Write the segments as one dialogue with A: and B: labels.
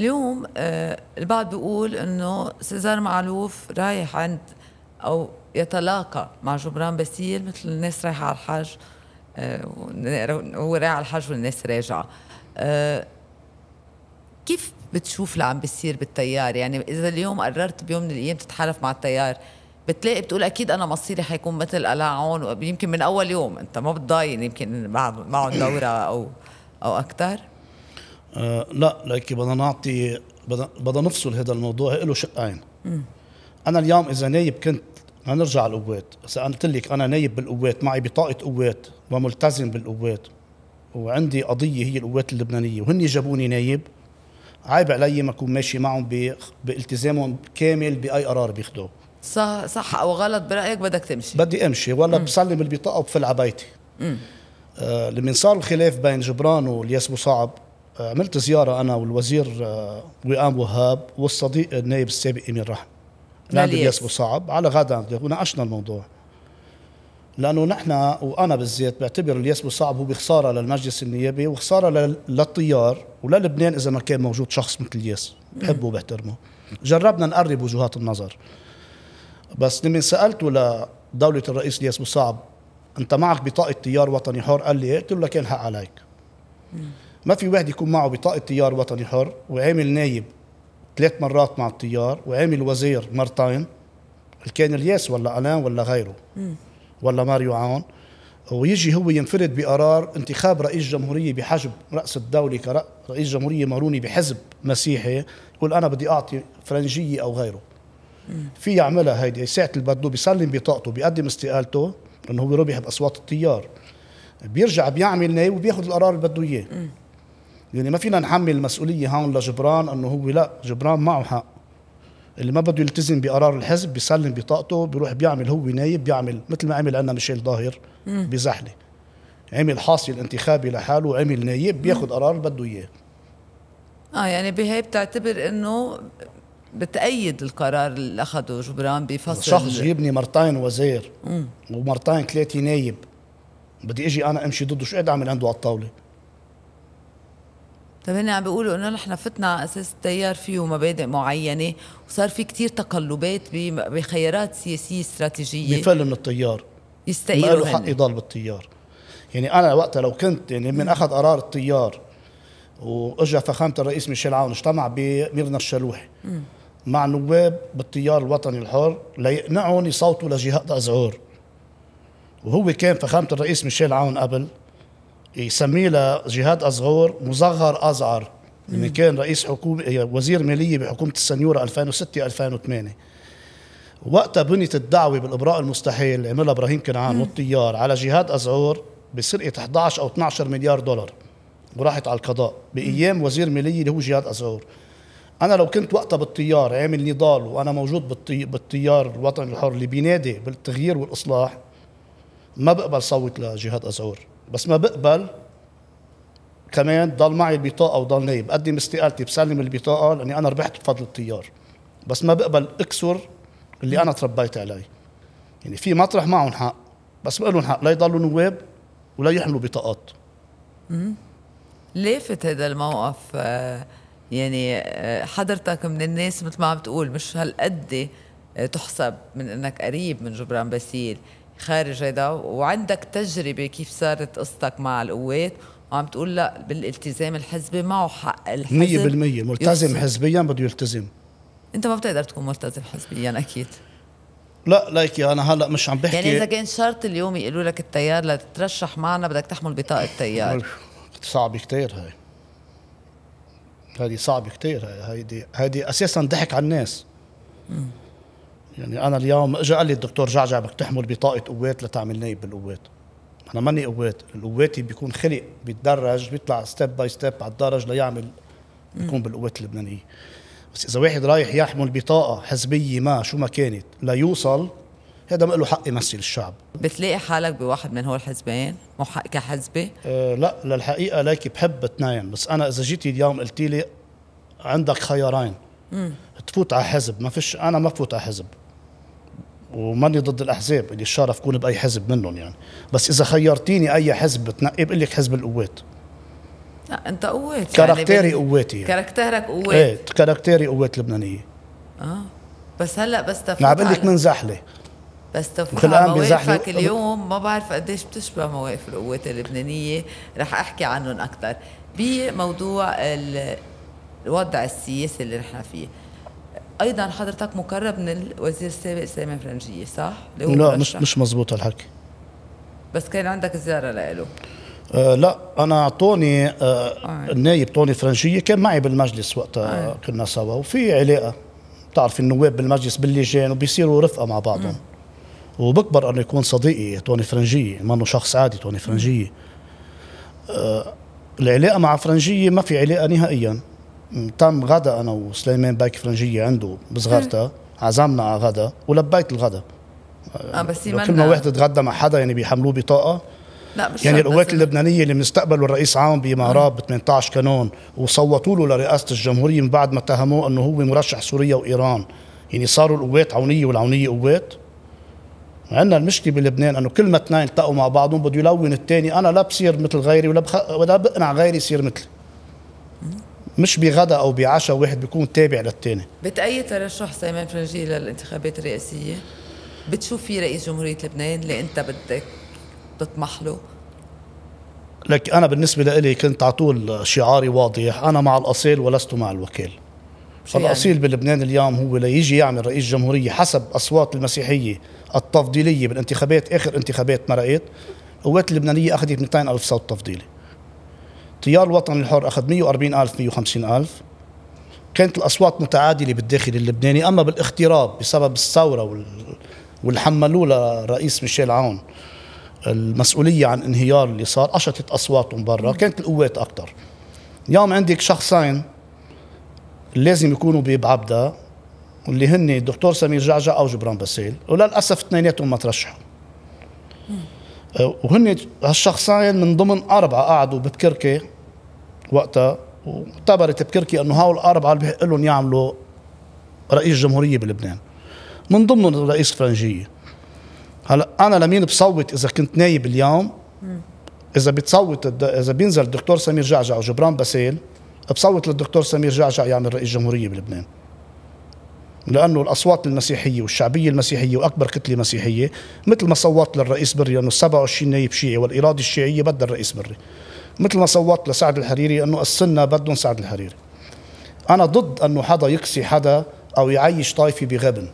A: اليوم آه، البعض بيقول انه سيزار معلوف رايح عند او يتلاقى مع جبران باسيل مثل الناس رايحه على الحج آه، هو رايح على الحج والناس راجعه آه، كيف بتشوف اللي عم بيصير بالتيار يعني اذا اليوم قررت بيوم من الايام تتحالف مع التيار بتلاقي بتقول اكيد انا مصيري حيكون مثل قلعون يمكن من اول يوم انت ما بتضاين يمكن معهم دوره او او اكثر آه، لا لكن بدنا
B: نعطي بدنا نفصل هذا الموضوع له شقين انا اليوم اذا نايب كنت نرجع على القوات اذا قلت لك انا نايب بالقوات معي بطاقه قوات وملتزم بالقوات وعندي قضيه هي القوات اللبنانيه وهن جابوني نايب عيب علي ما اكون ماشي معهم بالتزامهم كامل باي قرار بياخذوه
A: صح صح
B: او غلط برايك بدك تمشي بدي امشي ولا مم. بسلم البطاقه وبفل على بيتي امم آه لما صار الخلاف بين جبران والياس صعب عملت زياره انا والوزير آه، وئام وهاب والصديق النائب السابق إيمين رحم لعند الياس صعب على غدا وناقشنا الموضوع لانه نحن وانا بالذات بعتبر الياس صعب هو خساره للمجلس النيابي وخساره للتيار وللبنان اذا ما كان موجود شخص مثل الياس بحبه وبحترمه جربنا نقرب وجهات النظر بس لما سالته لدوله الرئيس الياس صعب انت معك بطاقه تيار وطني حر قال لي إيه. قلت له كان حق عليك ما في واحد يكون معه بطاقه تيار وطني حر وعامل نايب ثلاث مرات مع التيار وعامل وزير مرتين كان الياس ولا الان ولا غيره ولا ماريو عون ويجي هو ينفرد بقرار انتخاب رئيس جمهوريه بحجم راس الدوله كرئيس جمهوريه ماروني بحزب مسيحي يقول انا بدي اعطي فرنجيه او غيره في يعملها هيدي ساعه اللي بده بيسلم بطاقته بيقدم استقالته لانه هو ربح باصوات التيار بيرجع بيعمل نايب وبياخذ القرار اللي بده اياه يعني ما فينا نحمل المسؤولية هون لجبران أنه هو لا جبران معه حق اللي ما بده يلتزم بقرار الحزب بيسلم بطاقته بيروح بيعمل هو نايب بيعمل مثل ما عمل عندنا ميشيل ظاهر بزحله عمل
A: حاصل انتخابي
B: لحاله وعمل نايب بياخذ قرار بده اياه
A: اه يعني بهي بتعتبر انه بتأيد القرار اللي اخذه جبران بفصل شخص يبني
B: مرتين وزير ومرتين ثلاثه نايب بدي اجي انا امشي ضده شو قاعد اعمل عنده على الطاوله
A: طيب هن عم بيقولوا انه نحن فتنا على اساس التيار فيه مبادئ معينه وصار في كتير تقلبات بخيارات سياسيه استراتيجيه بفل
B: من التيار يستقيلوا ما له حق يضل بالتيار يعني انا وقتها لو كنت يعني من اخذ قرار التيار واجى فخامه الرئيس ميشيل عون اجتمع بميرنا الشلوح مع نواب بالتيار الوطني الحر ليقنعهم يصوتوا لجهاد ازعور وهو كان فخامه الرئيس ميشيل عون قبل يسميه لجهاد أصغر مزغر أزعر اللي كان رئيس حكومة إيه، وزير مالية بحكومة السنيورة 2006-2008 وقتها بنيت الدعوة بالإبراء المستحيل اللي عملها إبراهيم كنعان والطيار على جهاد أزعور بسرقة 11 أو 12 مليار دولار وراحت على القضاء بأيام وزير مالية اللي هو جهاد أزعور أنا لو كنت وقتها بالطيار عامل نضال وأنا موجود بالطي... بالطيار الوطني الحر اللي بينادي بالتغيير والإصلاح ما بقبل صوت لجهاد أزعور بس ما بقبل كمان ضل معي البطاقه وضل نايم بقدم استقالتي بسلم البطاقه لاني انا ربحت بفضل التيار بس ما بقبل اكسر اللي انا تربيت عليه يعني في مطرح معهم حق بس بقول لهم حق لا يضلوا نواب ولا يحملوا بطاقات
A: لافت هذا الموقف آه، يعني آه، حضرتك من الناس مثل ما عم بتقول مش هالقد آه، تحسب من انك قريب من جبران باسيل خارج هيدا وعندك تجربه كيف صارت قصتك مع القوات وعم تقول لا بالالتزام الحزبي معه حق الحزب 100% ملتزم
B: حزبيا بده يلتزم
A: انت ما بتقدر تكون ملتزم حزبيا اكيد
B: لا ليكي انا هلا مش عم بحكي يعني اذا كان
A: شرط اليوم يقولوا لك التيار لتترشح معنا بدك تحمل بطاقه تيار
B: صعب كثير هاي هذه صعبه كثير هاي هيدي هيدي اساسا ضحك على الناس يعني انا اليوم اجى قال لي الدكتور جعجع بدك تحمل بطاقه قوات لتعمل نايب بالقوات انا ماني قوات القوات بيكون خلق بيتدرج بيطلع ستيب باي ستيب على الدرج ليعمل بيكون بالقوات اللبنانيه بس اذا واحد رايح يحمل بطاقه حزبيه ما شو ما كانت ليوصل هذا ما له حق يمثل الشعب
A: بتلاقي حالك بواحد من هول الحزبين مو كحزبي؟
B: أه لا للحقيقه ليك بحب اثنين بس انا اذا جيتي اليوم قلتي لي عندك خيارين مم. تفوت على حزب ما فيش انا ما بفوت على حزب وماني ضد الاحزاب اللي الشرف كون باي حزب منهم يعني بس اذا خيرتيني اي حزب بتنقي بقول لك حزب القوات
A: لا انت قوات يعني، كاركتيري يعني قواتي يعني. كاركتيرك قوات ايه
B: كاركتيري قوات لبنانيه
A: اه بس هلا بس تفوت عم بقول لك زحله بس تفوت على مواقفك اليوم ما بعرف قديش بتشبه مواقف القوات اللبنانيه رح احكي عنهم اكثر بموضوع الوضع السياسي اللي نحن فيه ايضا حضرتك مقرب من الوزير السابق سامي فرنجيه صح؟ لا مرشح. مش مش
B: مزبوط هالحكي
A: بس كان عندك زياره لإله
B: آه لا انا اعطوني آه, آه. النايب طوني فرنجيه كان معي بالمجلس وقتها آه،, آه. كنا سوا وفي علاقه بتعرف النواب بالمجلس باللجان وبيصيروا رفقه مع بعضهم م. وبكبر انه يكون صديقي توني فرنجيه ما انه شخص عادي توني فرنجيه آه العلاقه مع فرنجيه ما في علاقه نهائيا تم غدا انا وسليمان بايك فرنجيه عنده بصغرتها عزمنا على غدا ولبيت الغدا
A: اه بس لو كل ما واحد
B: تغدى مع حدا يعني بيحملوه بطاقه
A: لا مش يعني القوات
B: اللبنانيه اللي مستقبلوا الرئيس عام بمهراب ب 18 كانون وصوتوا له لرئاسه الجمهوريه من بعد ما اتهموه انه هو مرشح سوريا وايران يعني صاروا القوات عونيه والعونيه قوات عندنا المشكله بلبنان انه كل ما اثنين التقوا مع بعضهم بده يلون الثاني انا لا بصير مثل غيري ولا بخ... ولا بقنع غيري يصير مثلي مش بغدا او بعشاء واحد بيكون تابع للثاني
A: بتأيد ترشح سيمان فرنجي للانتخابات الرئاسيه بتشوف في رئيس جمهوريه لبنان اللي انت بدك تطمح له
B: لك انا بالنسبه لي كنت على طول شعاري واضح انا مع الاصيل ولست مع الوكيل يعني؟ فالاصيل يعني؟ بلبنان اليوم هو ليجي يعمل رئيس جمهوريه حسب اصوات المسيحيه التفضيليه بالانتخابات اخر انتخابات مرقت القوات اللبنانيه اخذت 200 الف صوت تفضيلي تيار الوطن الحر اخذ 140 الف 150 الف كانت الاصوات متعادله بالداخل اللبناني اما بالاغتراب بسبب الثوره والحملوا لرئيس ميشيل عون المسؤوليه عن انهيار اللي صار قشطت اصواتهم برا كانت القوات اكثر اليوم عندك شخصين لازم يكونوا بعبده واللي هن الدكتور سمير جعجع او جبران باسيل وللاسف اثنيناتهم ما ترشحوا أه، وهن هالشخصين من ضمن أربعة قعدوا ببكركي وقتها واعتبرت بكركي انه هول الاربعه اللي بيحق لهم يعملوا رئيس جمهوريه بلبنان من ضمنهم الرئيس الفرنجيه هلا انا لمين بصوت اذا كنت نايب اليوم اذا بتصوت اذا بينزل الدكتور سمير جعجع وجبران باسيل بصوت للدكتور سمير جعجع يعمل رئيس جمهوريه بلبنان لانه الاصوات المسيحيه والشعبيه المسيحيه واكبر كتله مسيحيه مثل ما صوت للرئيس بري انه 27 نائب شيعي والاراده الشيعيه بدها الرئيس بري مثل ما صوت لسعد الحريري انه السنه بدهم سعد الحريري انا ضد انه حدا يقسي حدا او يعيش طائفه بغبن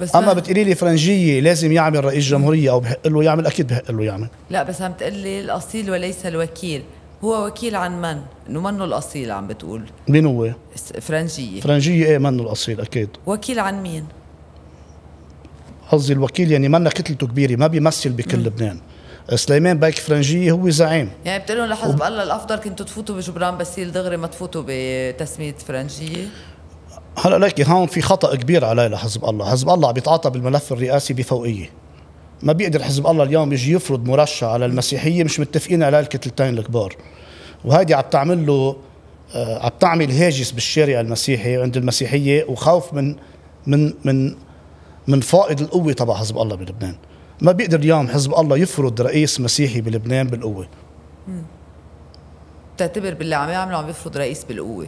B: بس اما بتقولي لي فرنجيه لازم يعمل رئيس جمهوريه او بحق له يعمل اكيد بحق له يعمل
A: لا بس عم تقول لي الاصيل وليس الوكيل هو وكيل عن من؟ انه منه الاصيل عم بتقول مين هو؟ فرنجيه
B: فرنجيه ايه منه الاصيل اكيد
A: وكيل عن مين؟
B: قصدي الوكيل يعني منا كتلته كبيره ما بيمثل بكل م. لبنان سليمان بايك فرنجيه هو زعيم
A: يعني بتقول لهم لحزب الله الافضل كنتوا تفوتوا بجبران باسيل دغري ما تفوتوا بتسميه فرنجيه
B: هلا ليكي هون في خطا كبير عليه لحزب الله، حزب الله عم بيتعاطى بالملف الرئاسي بفوقيه ما بيقدر حزب الله اليوم يجي يفرض مرشح على المسيحيه مش متفقين على الكتلتين الكبار وهيدي عم تعمل له آه، عم تعمل هاجس بالشارع المسيحي عند المسيحيه وخوف من من من من فائض القوه تبع حزب الله بلبنان ما بيقدر اليوم حزب الله يفرض رئيس مسيحي بلبنان بالقوه
A: بتعتبر باللي عم يعمله عم يفرض رئيس بالقوه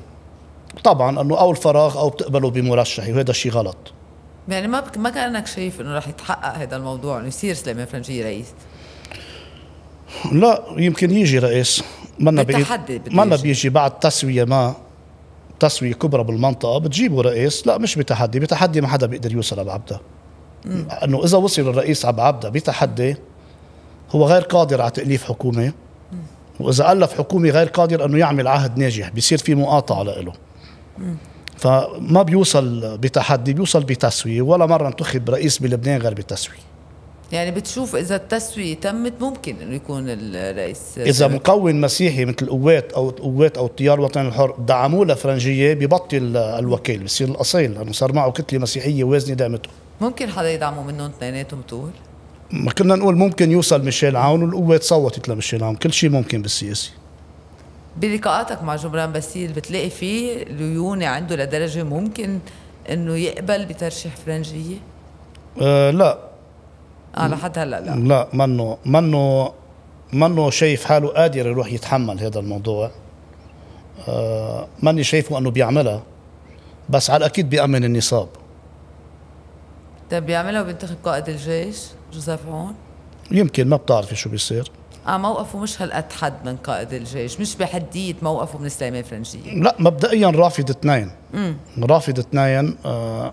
A: طبعا
B: انه او الفراغ او بتقبله بمرشح وهذا شيء غلط
A: يعني ما ما كانك شايف انه رح يتحقق هذا الموضوع انه يصير سليمان فرنجي رئيس
B: لا يمكن يجي رئيس منا بيجي منا بيجي بعد تسويه ما تسويه كبرى بالمنطقه بتجيبوا رئيس لا مش بتحدي بتحدي ما حدا بيقدر يوصل عبده انه اذا وصل الرئيس عبده بتحدي هو غير قادر على تاليف حكومه واذا الف حكومه غير قادر انه يعمل عهد ناجح بيصير في مقاطعه له فما بيوصل بتحدي بيوصل بتسوية ولا مرة انتخب رئيس بلبنان غير بتسوية
A: يعني بتشوف إذا التسوية تمت ممكن إنه يكون الرئيس إذا
B: مكون مسيحي مثل القوات أو القوات أو التيار الوطني الحر دعموه لفرنجية ببطل الوكيل بصير الأصيل لأنه صار معه كتلة مسيحية وازنة دعمته
A: ممكن حدا يدعمه منهم اثنيناتهم طول؟
B: ما كنا نقول ممكن يوصل ميشيل عون والقوات صوتت لميشيل عون كل شيء ممكن بالسياسي
A: بلقاءاتك مع جبران باسيل بتلاقي فيه ليونة عنده لدرجة ممكن انه يقبل بترشيح فرنجية؟ أه لا اه لحد هلا لا
B: لا منه منه منه شايف حاله قادر يروح يتحمل هذا الموضوع أه ماني شايفه انه بيعملها بس على الاكيد بيأمن النصاب
A: طيب بيعملها وبينتخب قائد الجيش جوزيف عون
B: يمكن ما بتعرفي شو بيصير
A: اه موقفه مش هالقد حد من قائد الجيش مش بحديه موقفه من سليمان فرنجيه
B: لا مبدئيا رافض اثنين رافض اثنين آه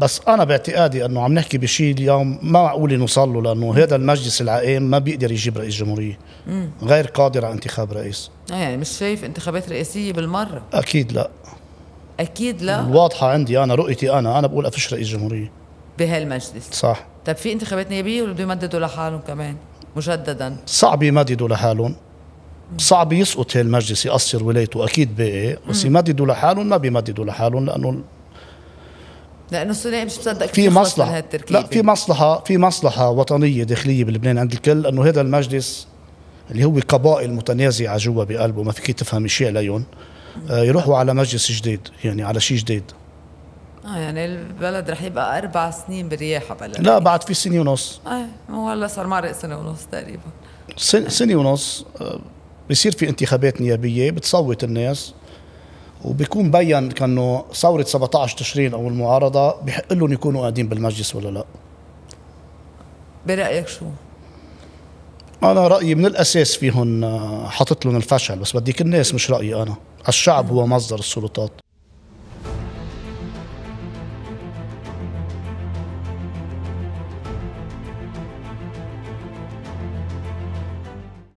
B: بس انا باعتقادي انه عم نحكي بشيء اليوم ما معقول نوصل له لانه هذا المجلس العائم ما بيقدر يجيب رئيس جمهوريه مم. غير قادر على انتخاب رئيس
A: آه يعني مش شايف انتخابات رئاسيه بالمره اكيد لا اكيد لا
B: واضحه عندي انا رؤيتي انا انا بقول افش رئيس جمهوريه
A: بهالمجلس صح طب في انتخابات نيابيه ولا بده يمددوا لحالهم كمان مجددا
B: صعب يمددوا لحالهم صعب يسقط هالمجلس يقصر ولايته أكيد باقي إيه. بس يمددوا لحالهم ما بيمددوا لحالهم لأنه
A: لانه السوريين مش مصدق في مصلحه لا في
B: مصلحه في مصلحه وطنيه داخليه بلبنان عند الكل انه هذا المجلس اللي هو قبائل متنازعه جوا بقلبه ما فيك تفهم شيء عليهم آه، يروحوا على مجلس جديد يعني على شيء جديد
A: اه يعني البلد رح يبقى اربع سنين برياحه بلا لا
B: بعد في سنه ونص
A: ايه هو هلا صار معرق سنه ونص تقريبا
B: سنه, سنة ونص آه، بصير في انتخابات نيابيه بتصوت الناس وبيكون بين كانه ثوره 17 تشرين او المعارضه بحق لهم يكونوا قاعدين بالمجلس ولا لا
A: برايك شو؟ انا رايي
B: من الاساس فيهم آه، حاطط لهم الفشل بس بديك الناس مش رايي انا الشعب هو مصدر السلطات